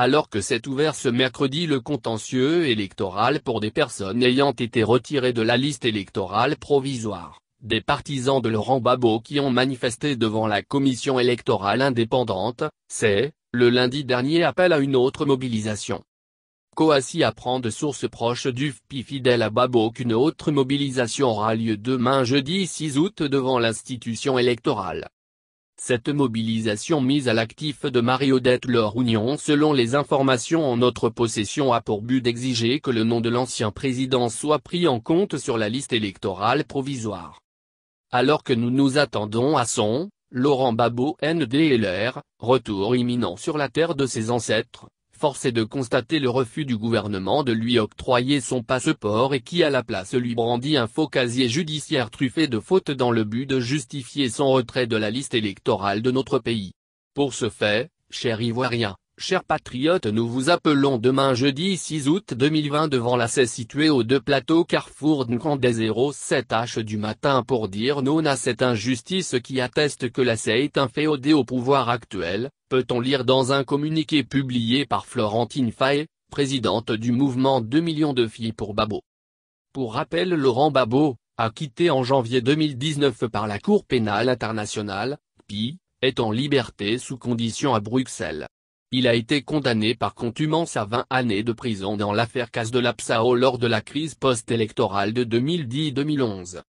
alors que s'est ouvert ce mercredi le contentieux électoral pour des personnes ayant été retirées de la liste électorale provisoire, des partisans de Laurent Babot qui ont manifesté devant la commission électorale indépendante, c'est, le lundi dernier appel à une autre mobilisation. Coassi apprend de sources proches du FPI fidèle à Babo qu'une autre mobilisation aura lieu demain jeudi 6 août devant l'institution électorale. Cette mobilisation mise à l'actif de Marie-Odette Union selon les informations en notre possession a pour but d'exiger que le nom de l'ancien président soit pris en compte sur la liste électorale provisoire. Alors que nous nous attendons à son, Laurent Babot NDLR, retour imminent sur la terre de ses ancêtres, force est de constater le refus du gouvernement de lui octroyer son passeport et qui à la place lui brandit un faux casier judiciaire truffé de fautes dans le but de justifier son retrait de la liste électorale de notre pays. Pour ce fait, cher Ivoirien, Chers patriotes nous vous appelons demain jeudi 6 août 2020 devant la situé située aux deux plateaux Carrefour des 07H du matin pour dire non à cette injustice qui atteste que la est féodé au pouvoir actuel, peut-on lire dans un communiqué publié par Florentine Faye, présidente du mouvement 2 millions de filles pour Babo. Pour rappel Laurent Babo, acquitté en janvier 2019 par la Cour pénale internationale, PI, est en liberté sous condition à Bruxelles. Il a été condamné par contumance à 20 années de prison dans l'affaire Casse de la Psao lors de la crise post-électorale de 2010-2011.